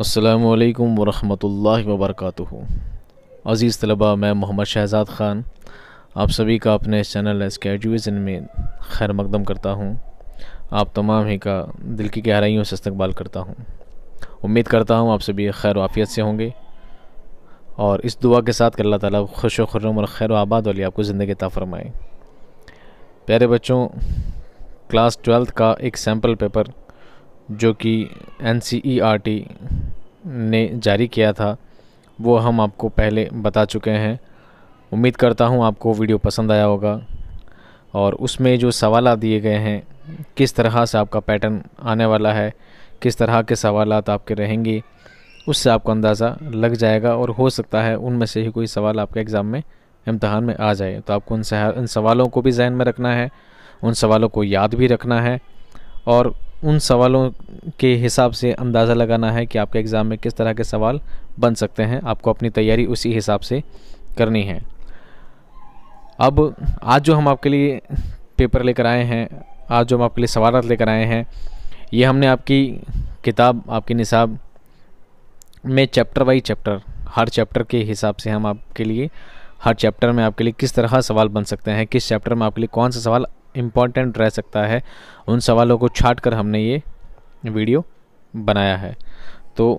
असलकम वरहमल वबरक अज़ीज़ तलबा मैं मोहम्मद शहजाद ख़ान आप सभी का अपने चैनल एस एजुकेशन में खैर मकदम करता हूँ आप तमाम ही का दिल की गहराइयों से इस्तबाल करता हूँ उम्मीद करता हूँ आप सभी खैर वाफियत से होंगे और इस दुआ के साथ कि अल्लाह ताला खुश खुर्रम और खैर आबाद वाली आपको ज़िंदगी ताफरमाएँ प्यारे बच्चों क्लास ट्वेल्थ का एक सैम्पल पेपर जो कि एन e ने जारी किया था वो हम आपको पहले बता चुके हैं उम्मीद करता हूँ आपको वीडियो पसंद आया होगा और उसमें जो सवाल दिए गए हैं किस तरह से आपका पैटर्न आने वाला है किस तरह के सवाल आपके रहेंगे उससे आपको अंदाज़ा लग जाएगा और हो सकता है उनमें से ही कोई सवाल आपके एग्ज़ाम में इम्तहान में आ जाए तो आपको उन उन सवालों को भी जहन में रखना है उन सवालों को याद भी रखना है और उन सवालों के हिसाब से अंदाज़ा लगाना है कि आपके एग्ज़ाम में किस तरह के सवाल बन सकते हैं आपको अपनी तैयारी उसी हिसाब से करनी है अब आज जो हम आपके लिए पेपर लेकर आए हैं आज जो हम आपके लिए सवाल लेकर आए हैं ये हमने आपकी किताब आपकी निसाब में चैप्टर बाई चैप्टर हर चैप्टर के हिसाब से हम आपके लिए हर चैप्टर में आपके लिए किस तरह सवाल बन सकते हैं किस चैप्टर में आपके लिए कौन सा सवाल इम्पॉर्टेंट रह सकता है उन सवालों को छाट कर हमने ये वीडियो बनाया है तो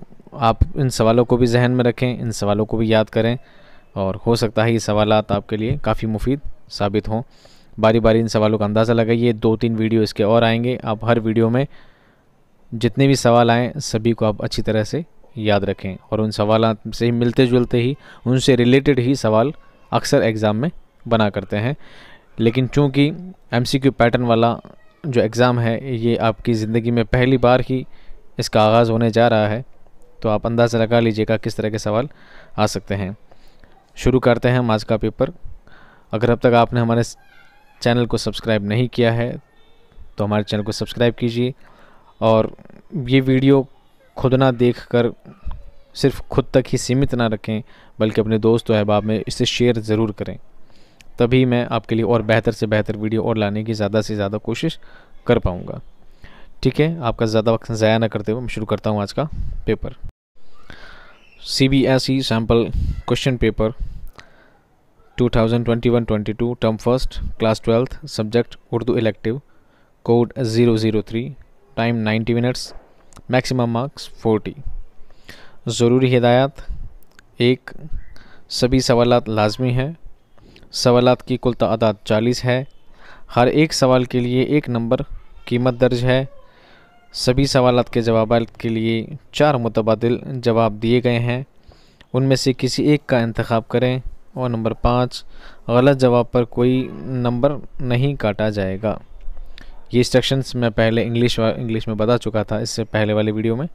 आप इन सवालों को भी जहन में रखें इन सवालों को भी याद करें और हो सकता है ये सवाल आपके लिए काफ़ी मुफीद साबित हों बारी बारी इन सवालों का अंदाज़ा लगाइए दो तीन वीडियो इसके और आएंगे आप हर वीडियो में जितने भी सवाल आएँ सभी को आप अच्छी तरह से याद रखें और उन सवाल से मिलते जुलते ही उनसे रिलेटेड ही सवाल अक्सर एग्ज़ाम में बना करते हैं लेकिन चूँकि एम पैटर्न वाला जो एग्ज़ाम है ये आपकी ज़िंदगी में पहली बार ही इसका आगाज़ होने जा रहा है तो आप अंदाज़ा लगा लीजिएगा किस तरह के सवाल आ सकते हैं शुरू करते हैं हम आज का पेपर अगर अब तक आपने हमारे चैनल को सब्सक्राइब नहीं किया है तो हमारे चैनल को सब्सक्राइब कीजिए और ये वीडियो खुद ना देख कर सिर्फ खुद तक ही सीमित ना रखें बल्कि अपने दोस्त अहबाब में इसे शेयर ज़रूर करें तभी मैं आपके लिए और बेहतर से बेहतर वीडियो और लाने की ज़्यादा से ज़्यादा कोशिश कर पाऊँगा ठीक है आपका ज़्यादा वक्त ज़ाया ना करते हुए मैं शुरू करता हूँ आज का paper C B S E sample question paper 2021-22 term first class twelfth subject Urdu elective code 003 time 90 minutes maximum marks 40 ज़रूरी हिदायत एक सभी सवाल लाजमी हैं सवाल की कुल तादाद चालीस है हर एक सवाल के लिए एक नंबर कीमत दर्ज है सभी सवाल के जवाब के लिए चार मुतबादल जवाब दिए गए हैं उनमें से किसी एक का इंतखब करें और नंबर पाँच गलत जवाब पर कोई नंबर नहीं काटा जाएगा ये इंस्ट्रक्शंस मैं पहले इंग्लिश इंग्लिश में बता चुका था इससे पहले वाले वीडियो में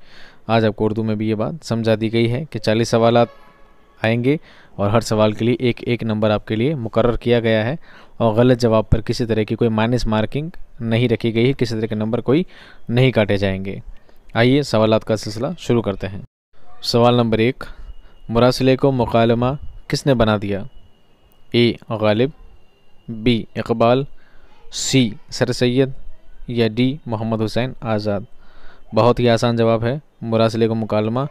आज आपको उर्दू में भी ये बात समझा दी गई है कि चालीस सवाल आएंगे और हर सवाल के लिए एक एक नंबर आपके लिए मुकर किया गया है और गलत जवाब पर किसी तरह की कोई माइनस मार्किंग नहीं रखी गई है किसी तरह के नंबर कोई नहीं काटे जाएंगे आइए सवाल का सिलसिला शुरू करते हैं सवाल नंबर एक मुरासिले को मकालमा किसने बना दिया A Ghalib B Iqbal C sir Syed या डी मोहम्मद हुसैन आज़ाद बहुत ही आसान जवाब है मुरासिले को मकालमा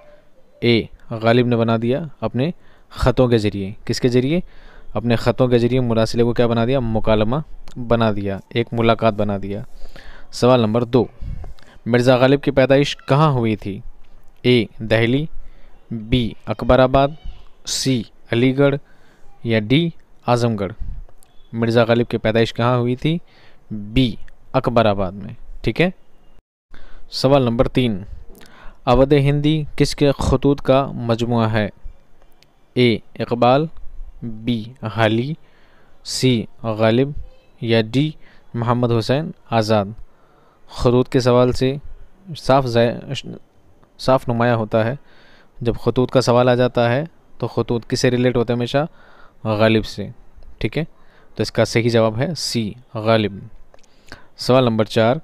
ए गालिब ने बना दिया अपने ख़तों के ज़रिए किसके ज़रिए अपने ख़तों के ज़रिए मुरासिले को क्या बना दिया मुकालमा बना दिया एक मुलाकात बना दिया सवाल नंबर दो मिर्ज़ा गालिब की पैदाइश कहाँ हुई थी ए दहली बी अकबराबाद सी अलीगढ़ या डी आज़मगढ़ मिर्ज़ा गालिब की पैदाइश कहाँ हुई थी बी अकबराबाद में ठीक है सवाल नंबर तीन अवध हिंदी किसके खतूत का मजमू है ए इकबाल बी हली सी गालिब या डी मोहम्मद हुसैन आज़ाद खतूत के सवाल से साफ साफ नुमाया होता है जब खतूत का सवाल आ जाता है तो खतूत किसे रिलेट होते हैं हमेशा गालिब से ठीक है तो इसका सही जवाब है सी गालिब सवाल नंबर चार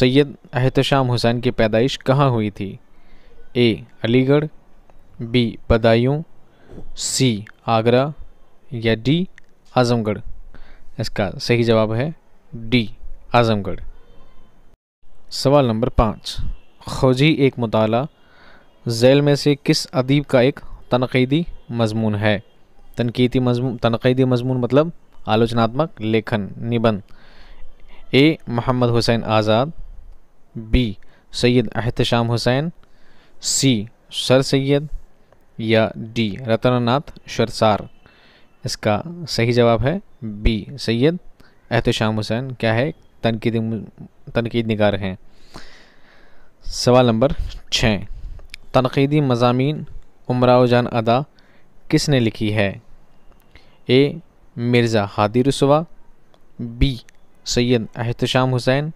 सैयद एहतशाम हुसैन की पैदाइश कहाँ हुई थी A Aligarh B Badayun C Agra या डी आज़मगढ़ इसका सही जवाब है डी आज़मगढ़ सवाल नंबर पाँच खोजी एक मताल जैल में से किस अदीब का एक तनकीदी मजमून है तनकीदी मजमून तनकीदी मजमून मतलब आलोचनात्मक लेखन निबंध A Mohammad Hussain Azad B Syed Ehtesham Hussain C sir Syed या डी रतननाथ शरसार इसका सही जवाब है बी सैयद एहतशाम हुसैन क्या है तनकीद तनकीद निगार हैं सवाल नंबर छः तनकीदी मजामी उमराव जान अदा किसने लिखी है ए मिर्ज़ा हादी रसवा बी सैयद एहतशाम हुसैन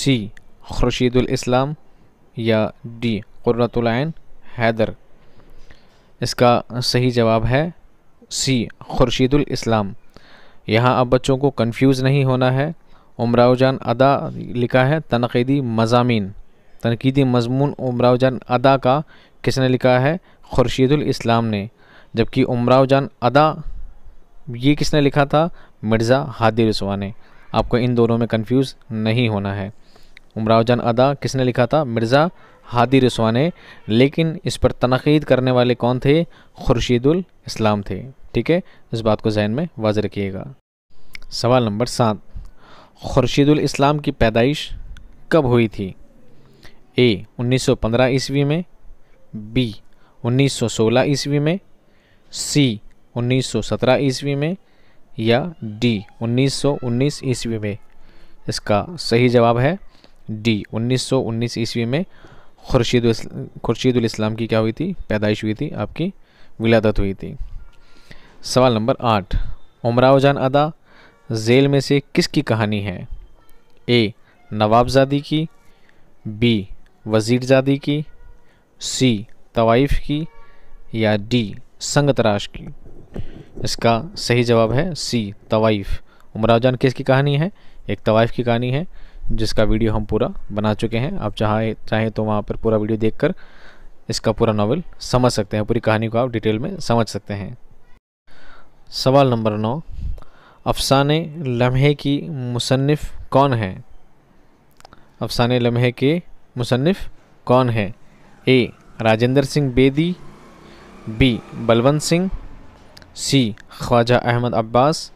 सी खुर्शीदुल इस्लाम या डी कुरतुल हैदर इसका सही जवाब है सी खुर्शीदुल इस्लाम यहाँ अब बच्चों को कंफ्यूज नहीं होना है उमराव जान अदा लिखा है तनकीदी मजामी तनकीदी मजमून उमराव जान अदा का किसने लिखा है खुर्शीदुल इस्लाम ने जबकि उमराव जान अदा ये किसने लिखा था मिर्ज़ा हादिर रसवा ने आपको इन दोनों में कंफ्यूज नहीं होना है उमराव जान अदा किसने लिखा था मिर्ज़ा हादी रसवा ने लेकिन इस पर तनकीद करने वाले कौन थे खुर्शीदुल इस्लाम थे ठीक है इस बात को जहन में वाज रखिएगा सवाल नंबर सात खुर्शीदुल इस्लाम की पैदाइश कब हुई थी ए 1915 ईस्वी में बी 1916 ईस्वी में सी 1917 ईस्वी में या डी 1919 ईस्वी में इसका सही जवाब है डी 1919 ईस्वी में खुर्शीद खुर्शीदुलस्लाम की क्या हुई थी पैदाइश हुई थी आपकी विलादत हुई थी सवाल नंबर आठ उमराव जान अदा जेल में से किसकी कहानी है ए नवाबजादी की बी वज़ीरजादी की सी तवाइफ की या डी संगतराश की इसका सही जवाब है सी तवाइफ उमराव जान किसकी कहानी है एक तवाइफ की कहानी है जिसका वीडियो हम पूरा बना चुके हैं आप चाहे चाहें तो वहाँ पर पूरा वीडियो देखकर इसका पूरा नावल समझ सकते हैं पूरी कहानी को आप डिटेल में समझ सकते हैं सवाल नंबर नौ अफसाने लम्हे की मुसनफ़ कौन है अफसाने लम्हे के मुसनफ़ कौन है A Rajinder Singh Bedi B Balwant Singh C Khwaja Ahmad Abbas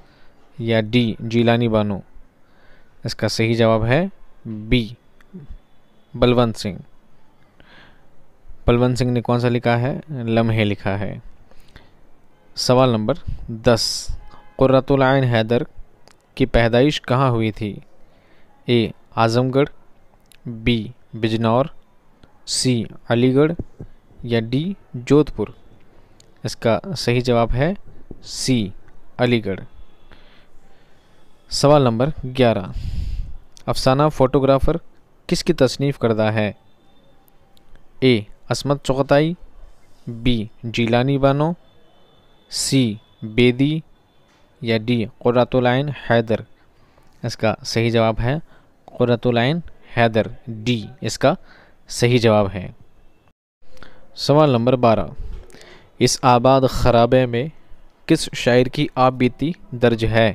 या डी जीलानी बानो इसका सही जवाब है बी बलवंत सिंह बलवंत सिंह ने कौन सा लिखा है लम्हे लिखा है सवाल नंबर दस कुर्रतुल्न हैदर की पैदाइश कहाँ हुई थी A Azamgarh B Bijnor C Aligarh या डी जोधपुर इसका सही जवाब है सी अलीगढ़ सवाल नंबर ग्यारह अफसाना फ़ोटोग्राफ़र किसकी तसनीफ़ करदा है A Ismat Chughtai B Jeelani Bano C Bedi या डी क़ुरतुलाइन हैदर इसका सही जवाब है क़ुरतुलाइन हैदर डी इसका सही जवाब है सवाल नंबर बारह इस आबाद खराबे में किस शायर की आप बीती दर्ज है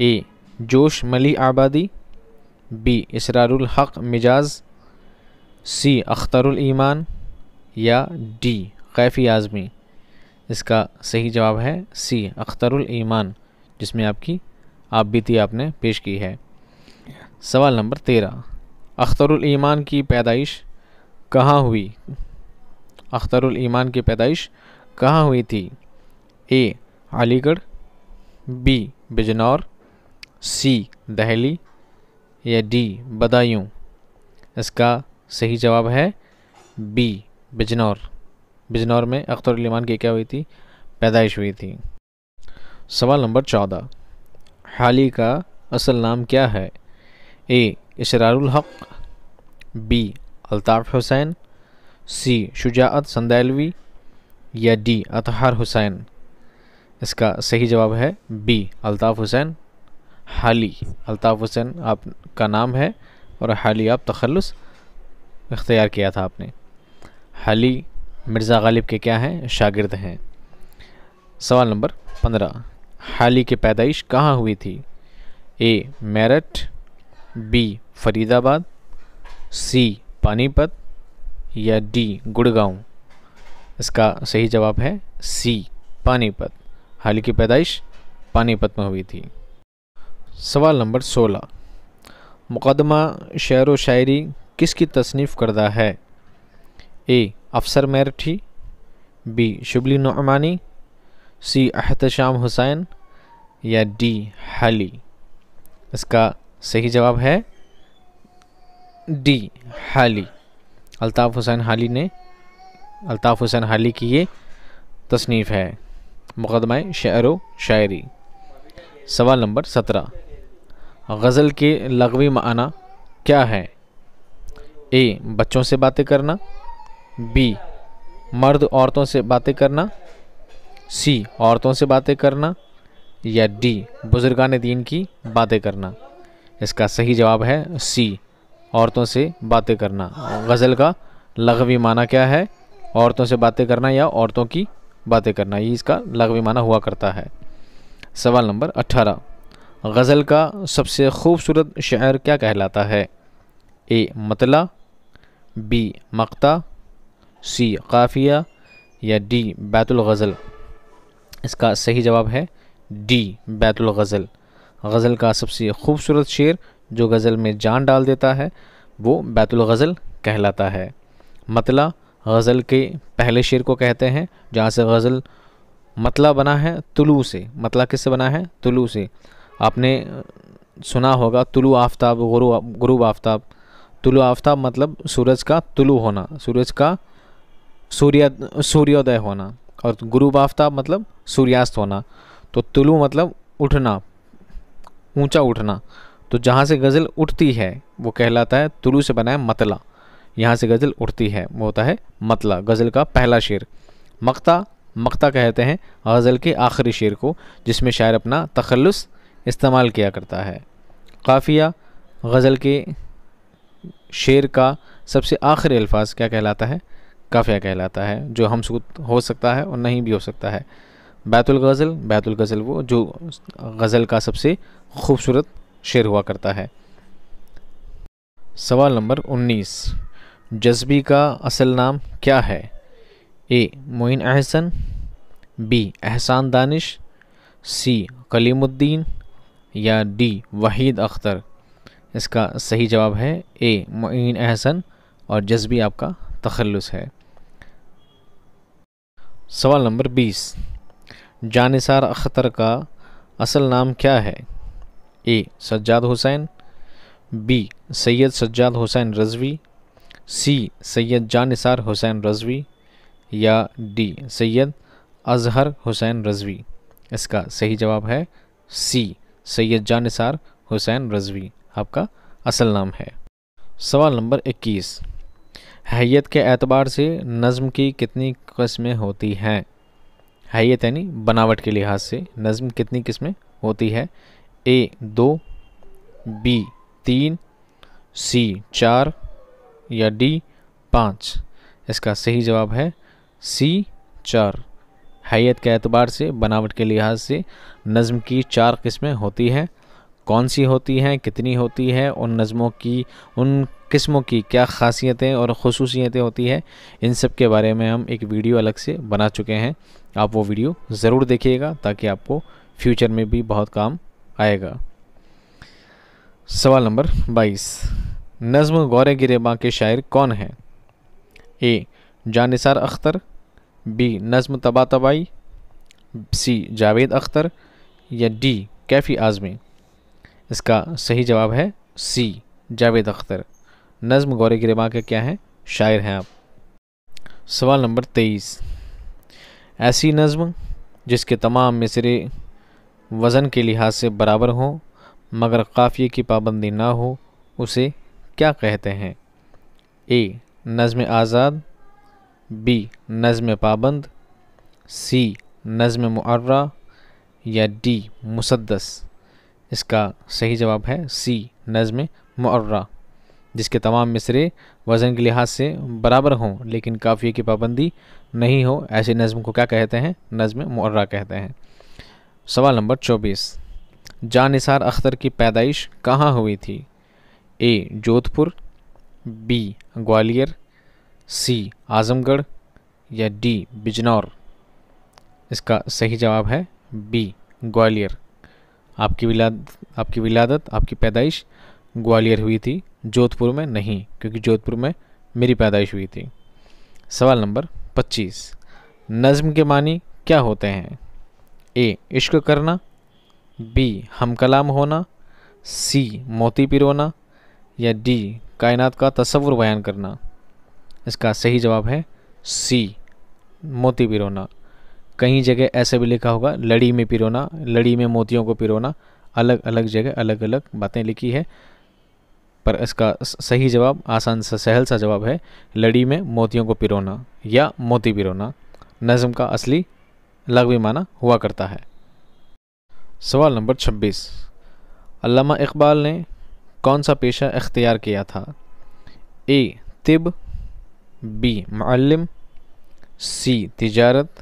ए जोश मली आबादी बी इसरारुल हक मिजाज सी अख्तरुल ईमान या डी कैफ़ी आज़मी इसका सही जवाब है सी अख्तरुल ईमान जिसमें आपकी आप बीती आपने पेश की है सवाल नंबर तेरह अख्तरुल ईमान की पैदाइश कहाँ हुई अख्तरुल ईमान की पैदाइश कहाँ हुई थी A Aligarh B Bijnor C Delhi या डी बदायूं इसका सही जवाब है बी बिजनौर बिजनौर में अख्तर अलीमान की क्या हुई थी पैदाइश हुई थी सवाल नंबर चौदह हाली का असल नाम क्या है A Israrul Haq B Altaf Hussain C Shujat Sandelvi या डी अतहार हुसैन इसका सही जवाब है बी अल्ताफ़ हुसैन हाली अल्ताफ़ हुसैन आपका नाम है और हाली आप तखलस इख्तियार किया था आपने हाली मिर्ज़ा गालिब के क्या हैं शागिर्द हैं सवाल नंबर पंद्रह हाली की पैदाइश कहाँ हुई थी A Meerut B Faridabad C Panipat या डी गुड़गांव इसका सही जवाब है सी पानीपत हाल की पैदाइश पानीपत में हुई थी सवाल नंबर सोलह मुकदमा शेर व शायरी किसकी तसनीफ़ करदा है ए अफसर मैरठी बी शुबली नमानी सी अहतशाम हुसैन या डी हली इसका सही जवाब है डी हाली अल्ताफ़ हुसैन हाली ने अल्ताफ़ हुसैन हाली की ये तसनीफ़ है मुकदमा शेर व शायरी सवाल नंबर सत्रह गज़ल के लगवी माना क्या है ए बच्चों से बातें करना बी मर्द औरतों से बातें करना सी औरतों से बातें करना या डी बुजुर्गान दीन की बातें करना इसका सही जवाब है सी औरतों से बातें करना गज़ल का लगवी माना क्या है औरतों से बातें करना या औरतों की बातें करना ये इसका लगवी माना हुआ करता है सवाल नंबर अट्ठारह गज़ल का सबसे खूबसूरत शायर क्या कहलाता है ए मतला बी मक्ता सी काफिया या डी गज़ल इसका सही जवाब है डी बैतुल गज़ल का सबसे खूबसूरत शेर जो गज़ल में जान डाल देता है वो गज़ल कहलाता है मतला गज़ल के पहले शेर को कहते हैं जहाँ से गज़ल मतला बना है तुलू से मतला किससे बना है तुलू से आपने सुना होगा तुलु आफ्ताब गुरु गुरु आफ्ताब तुलु आफ्ताब मतलब सूरज का तुलु होना सूरज का सूर्य सूर्योदय होना और गुरूब आफ्ताब मतलब सूर्यास्त होना तो तुलु मतलब उठना ऊंचा उठना तो जहाँ से गज़ल उठती है वो कहलाता है तुलु से बना है मतला यहाँ से गज़ल उठती है वो होता है मतला गज़ल का पहला शेर मक्ता मक्ता कहते हैं गज़ल के आखिरी शेर को जिसमें शायर अपना तखलस इस्तेमाल किया करता है काफिया गज़ल के शेर का सबसे आखिरी अल्फाज क्या कहलाता है काफिया कहलाता है जो हम हो सकता है और नहीं भी हो सकता है बैतुल गज़ल बैतुल गज़ल वो जो गज़ल का सबसे खूबसूरत शेर हुआ करता है सवाल नंबर 19 जज्बी का असल नाम क्या है ए मोइन अहसन बी एहसान दानिश सी कलीमुद्दीन या डी वहीद अख्तर इसका सही जवाब है ए मोइन अहसन और जज्बी आपका तखलस है सवाल नंबर बीस जानिसार अख्तर का असल नाम क्या है A Sajjad Hussain B Syed Sajjad Hussain Rizvi C Syed Jannisar Hussain Rizvi या डी सैयद अजहर हुसैन रजवी इसका सही जवाब है सी सैयद जानसार हुसैन रजवी आपका असल नाम है सवाल नंबर 21 हैत के एतबार से नज़म की कितनी किस्में होती हैं हैत यानी बनावट के लिहाज से नज़म कितनी किस्में होती है ए दो बी तीन सी चार या डी पाँच इसका सही जवाब है सी चार हैत के अतबार से बनावट के लिहाज से नज़म की चार किस्में होती हैं कौन सी होती हैं कितनी होती है उन नज़मों की उन किस्मों की क्या खासियतें और खसूसियतें होती हैं इन सब के बारे में हम एक वीडियो अलग से बना चुके हैं आप वो वीडियो ज़रूर देखिएगा ताकि आपको फ्यूचर में भी बहुत काम आएगा सवाल नंबर 22 नज़म गौर गिरेबा के शायर कौन हैं ए जानिसार अख्तर बी नज़म तबा तबाई सी जावेद अख्तर या डी कैफ़ी आज़मी इसका सही जवाब है सी जावेद अख्तर नज़म गौर गिरबा के क्या हैं शायर हैं आप सवाल नंबर तेईस ऐसी नज़म जिसके तमाम मिसरे वज़न के लिहाज से बराबर हों मगर काफ़िए की पाबंदी ना हो उसे क्या कहते हैं ए नज़म आज़ाद बी नज़म पाबंद सी नज़म मुर्रा या डी मुसदस इसका सही जवाब है सी नज़म मुर्रा जिसके तमाम मिसरे वज़न के लिहाज से बराबर हों लेकिन काफ़िए की पाबंदी नहीं हो ऐसे नज़म को क्या कहते हैं नज़म मुर्रा कहते हैं सवाल नंबर चौबीस निसार अख्तर की पैदाइश कहाँ हुई थी A Jodhpur B Gwalior C Azamgarh या डी बिजनौर इसका सही जवाब है बी ग्वालियर आपकी विलाद आपकी विलादत आपकी पैदाइश ग्वालियर हुई थी जोधपुर में नहीं क्योंकि जोधपुर में मेरी पैदाइश हुई थी सवाल नंबर 25 नज़म के मानी क्या होते हैं ए इश्क करना बी हम कलाम होना सी मोती पिरोना या डी कायनात का तस्वुर बयान करना इसका सही जवाब है सी मोती पिरोना कहीं जगह ऐसे भी लिखा होगा लड़ी में पिरोना लड़ी में मोतियों को पिरोना अलग अलग जगह अलग अलग बातें लिखी है पर इसका सही जवाब आसान सा सहल सा जवाब है लड़ी में मोतियों को पिरोना या मोती पिरोना नज़म का असली लगवी माना हुआ करता है सवाल नंबर 26 अल्लामा इकबाल ने कौन सा पेशा इख्तियार किया था ए तिब बी मालम सी तिजारत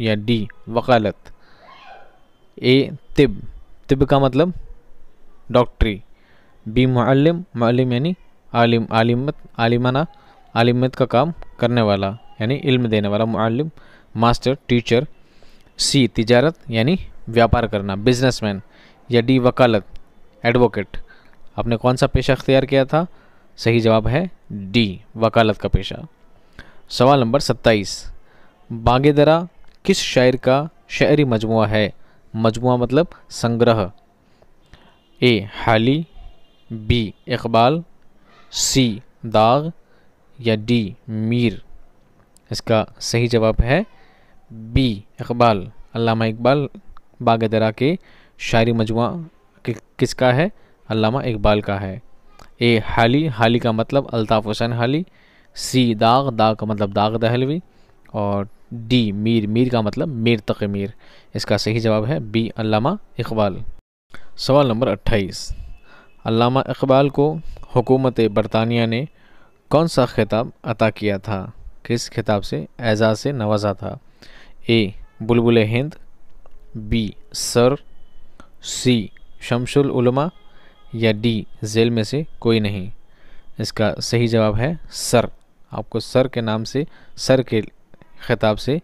या डी वकालत ए तिब तिब का मतलब डॉक्टरी बी मालम मालम यानी आलिम आलिमत आलिमाना आलिमत का काम करने वाला यानी इल्म देने वाला मालम मास्टर टीचर सी तिजारत यानी व्यापार करना बिजनेसमैन या डी वकालत एडवोकेट आपने कौन सा पेशा अख्तियार किया था सही जवाब है डी वकालत का पेशा सवाल नंबर सत्ताईस बागेदरा किस शायर का शायरी मजमु है मजमु मतलब संग्रह ए हाली बी इकबाल सी दाग या डी मीर इसका सही जवाब है बी इकबाल अलामा इकबाल बागदरा के शायरी मजमु कि, किसका है अलामा इकबाल का है ए हाली हाली का मतलब अल्ताफ़ हुसैन हाली सी दाग दाग का मतलब दाग दहलवी और डी मीर मीर का मतलब मीर तक मीर इसका सही जवाब है बी अल्लामा इकबाल सवाल नंबर अट्ठाईस अल्लामा इकबाल को हुकूमत बरतानिया ने कौन सा खिताब अता किया था किस खिताब से एजाज से नवाजा था ए बुलबुल हिंद बी सर सी शमशुल उलमा या डी जेल में से कोई नहीं इसका सही जवाब है सर आपको सर के नाम से सर के खिताब से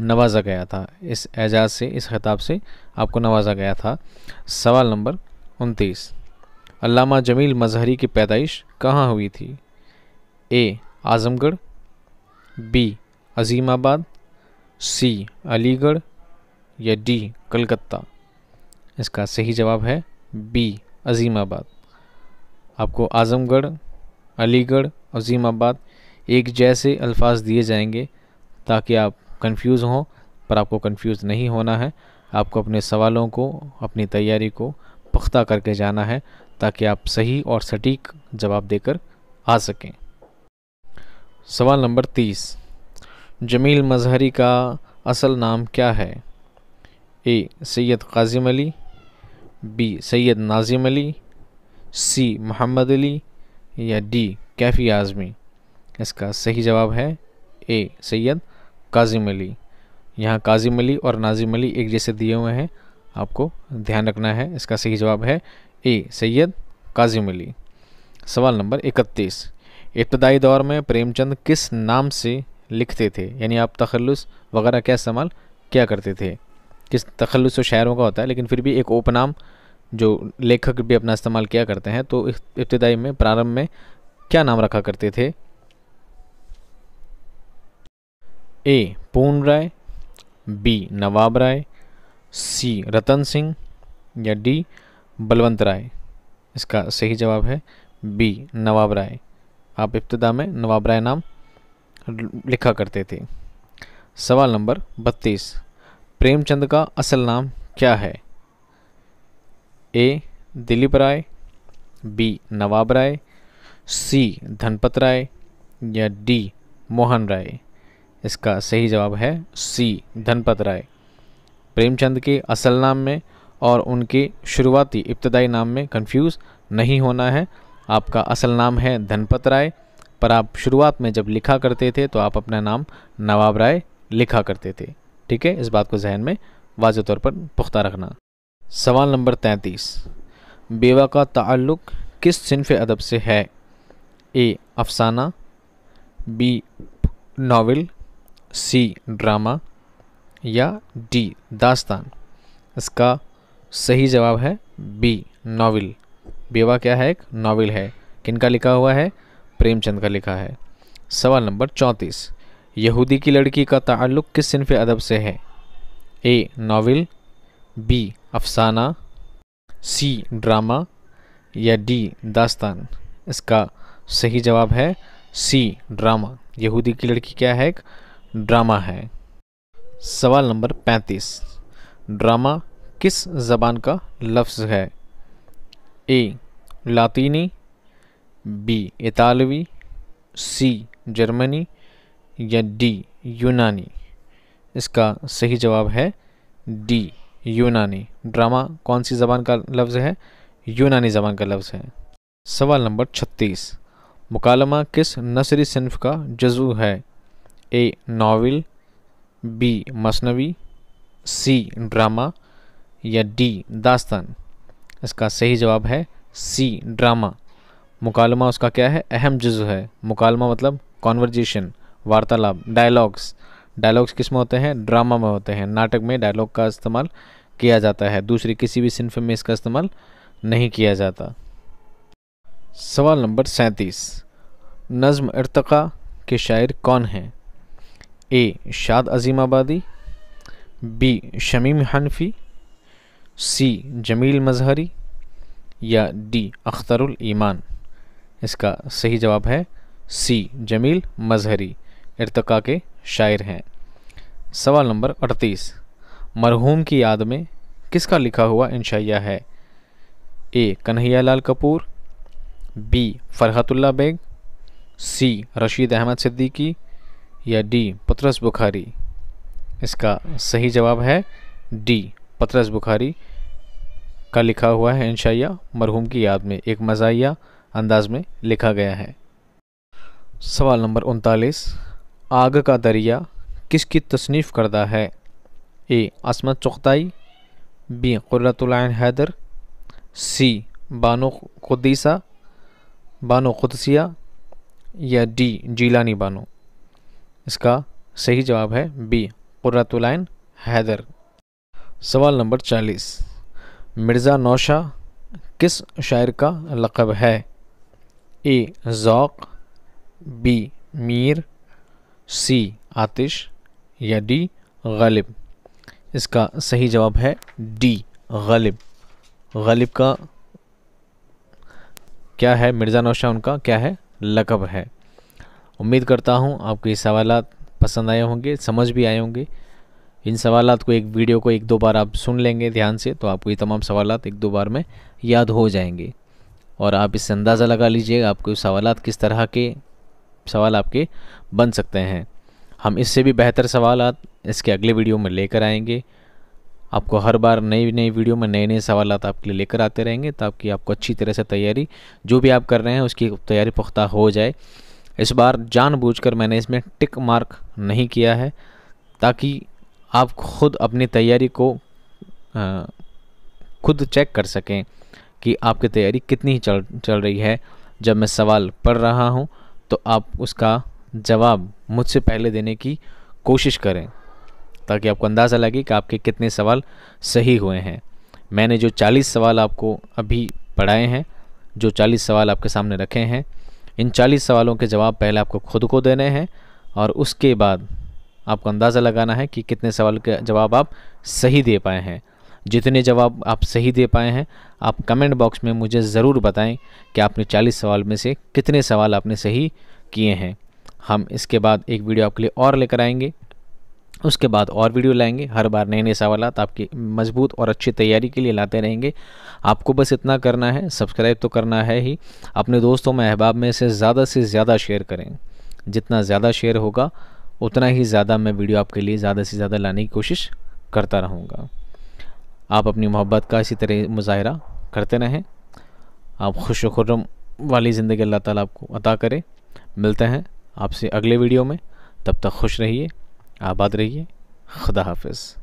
नवाजा गया था इस एजाज़ से इस खिताब से आपको नवाजा गया था सवाल नंबर उनतीस अलामा जमील मजहरी की पैदाइश कहाँ हुई थी A Azamgarh B Azimabad C Aligarh या डी कलकत्ता इसका सही जवाब है बी अजीमाबाद आपको आज़मगढ़ अलीगढ़ अजीमाबाद एक जैसे अल्फाज दिए जाएंगे ताकि आप कंफ्यूज हों पर आपको कंफ्यूज नहीं होना है आपको अपने सवालों को अपनी तैयारी को पुख्ता करके जाना है ताकि आप सही और सटीक जवाब देकर आ सकें सवाल नंबर तीस जमील मजहरी का असल नाम क्या है A Syed Kazim Ali B Syed Nazim Ali C Mohammad Ali या डी कैफ़ी आज़मी इसका सही जवाब है ए सैयद काजिम अली यहाँ काजिम अली और नाजिम अली एक जैसे दिए हुए हैं आपको ध्यान रखना है इसका सही जवाब है ए सैयद काजिम अली सवाल नंबर इकतीस इब्तदाई दौर में प्रेमचंद किस नाम से लिखते थे यानी आप तखलस वगैरह क्या इस्तेमाल क्या करते थे किस तखलस शायरों का होता है लेकिन फिर भी एक उपनाम जो लेखक भी अपना इस्तेमाल किया करते हैं तो इब्तदाई में प्रारंभ में क्या नाम रखा करते थे ए पूर्ण राय बी नवाब राय सी रतन सिंह या डी बलवंत राय इसका सही जवाब है बी नवाब राय आप इब्तदा में नवाब राय नाम लिखा करते थे सवाल नंबर बत्तीस प्रेमचंद का असल नाम क्या है A Dilip Rai B Nawab Rai C Dhanpat Rai या डी मोहन राय इसका सही जवाब है सी धनपत राय प्रेमचंद के असल नाम में और उनके शुरुआती इब्तदाई नाम में कंफ्यूज नहीं होना है आपका असल नाम है धनपत राय पर आप शुरुआत में जब लिखा करते थे तो आप अपना नाम नवाब राय लिखा करते थे ठीक है इस बात को जहन में वाज तौर पर पुख्ता रखना सवाल नंबर तैंतीस बेवा का ताल्लुक़ किस सिनफ अदब से है ए अफसाना बी नावल सी ड्रामा या डी दास्तान इसका सही जवाब है बी नावल बेवा क्या है एक नावल है किनका लिखा हुआ है प्रेमचंद का लिखा है सवाल नंबर चौंतीस यहूदी की लड़की का ताल्लुक़ किस सिनफ अदब से है ए नावल बी अफसाना सी ड्रामा या डी दास्तान इसका सही जवाब है सी ड्रामा यहूदी की लड़की क्या है एक ड्रामा है सवाल नंबर पैंतीस ड्रामा किस ज़बान का लफ्ज़ है ए लातीनी बी इतालवी सी जर्मनी या डी यूनानी इसका सही जवाब है डी यूनानी ड्रामा कौन सी जबान का लफ्ज़ है यूनानी जबान का लफ्ज़ है सवाल नंबर छत्तीस मुकालमा किस नसरी सिनफ का जजू है ए नावल बी मसनवी सी ड्रामा या डी दास्तान इसका सही जवाब है सी ड्रामा मुकालमा उसका क्या है अहम जजू है मुकालमा मतलब कॉन्वर्जेशन वार्तालाप डायलॉग्स डायलॉग्स किस में होते हैं ड्रामा में होते हैं नाटक में डायलॉग का इस्तेमाल किया जाता है दूसरी किसी भी सिंफ में इसका इस्तेमाल नहीं किया जाता सवाल नंबर सैंतीस नज्म इरतका के शायर कौन हैं ए Shad Azimabadi B Shamim Hanfi C Jameel Mazhari या डी अख्तरुल ईमान इसका सही जवाब है सी जमील मजहरी इर्तका के शायर हैं सवाल नंबर अड़तीस मरहूम की याद में किसका लिखा हुआ इंशाइया है A Kanhaiya Lal Kapoor B Farhatullah Baig C Rasheed Ahmad Siddiqui या डी पतरस बुखारी इसका सही जवाब है डी पतरस बुखारी का लिखा हुआ है इंशाइया मरहूम की याद में एक मजाया अंदाज में लिखा गया है सवाल नंबर उनतालीस आग का दरिया किसकी तसनीफ़ करदा है A Ismat Chughtai B Qurratulain Haider C Bano Qudsia Bano Qudsia या डी जीलानी बानो इसका सही जवाब है बी कुरतुल्न हैदर सवाल नंबर चालीस मिर्ज़ा नौशा किस शायर का लक़ब है ए ज़ौक़ बी मीर सी आतिश या डी गलिब इसका सही जवाब है डी गालिब गालिब का क्या है मिर्ज़ा नौशा उनका क्या है लकब है उम्मीद करता हूँ आपको ये सवाल पसंद आए होंगे समझ भी आए होंगे इन सवाल को एक वीडियो को एक दो बार आप सुन लेंगे ध्यान से तो आपको ये तमाम सवाल एक दो बार में याद हो जाएंगे और आप इससे अंदाज़ा लगा लीजिए आपको सवाल किस तरह के सवाल आपके बन सकते हैं हम इससे भी बेहतर सवाल इसके अगले वीडियो में लेकर आएंगे आपको हर बार नई नई वीडियो में नए नए सवाल आपके लिए लेकर आते रहेंगे ताकि आपको अच्छी तरह से तैयारी जो भी आप कर रहे हैं उसकी तैयारी पुख्ता हो जाए इस बार जानबूझकर मैंने इसमें टिक मार्क नहीं किया है ताकि आप खुद अपनी तैयारी को आ, खुद चेक कर सकें कि आपकी तैयारी कितनी चल चल रही है जब मैं सवाल पढ़ रहा हूँ तो आप उसका जवाब मुझसे पहले देने की कोशिश करें ताकि आपको अंदाज़ा लगे कि आपके कितने सवाल सही हुए हैं मैंने जो 40 सवाल आपको अभी पढ़ाए हैं जो 40 सवाल आपके सामने रखे हैं इन 40 सवालों के जवाब पहले आपको खुद को देने हैं और उसके बाद आपको अंदाज़ा लगाना है कि कितने सवाल के जवाब आप सही दे पाए हैं जितने जवाब आप सही दे पाए हैं आप कमेंट बॉक्स में मुझे ज़रूर बताएं कि आपने 40 सवाल में से कितने सवाल आपने सही किए हैं हम इसके बाद एक वीडियो आपके लिए और लेकर आएंगे उसके बाद और वीडियो लाएंगे हर बार नए नए सवाल आपकी मजबूत और अच्छी तैयारी के लिए लाते रहेंगे आपको बस इतना करना है सब्सक्राइब तो करना है ही अपने दोस्तों में अहबाब में से ज़्यादा से ज़्यादा शेयर करें जितना ज़्यादा शेयर होगा उतना ही ज़्यादा मैं वीडियो आपके लिए ज़्यादा से ज़्यादा लाने की कोशिश करता रहूँगा आप अपनी मोहब्बत का इसी तरह मुजाहरा करते रहें आप खुश खुर्रम वाली ज़िंदगी अल्लाह ताला आपको अता करे मिलते हैं आपसे अगले वीडियो में तब तक खुश रहिए आबाद रहिए खुदा हाफिज़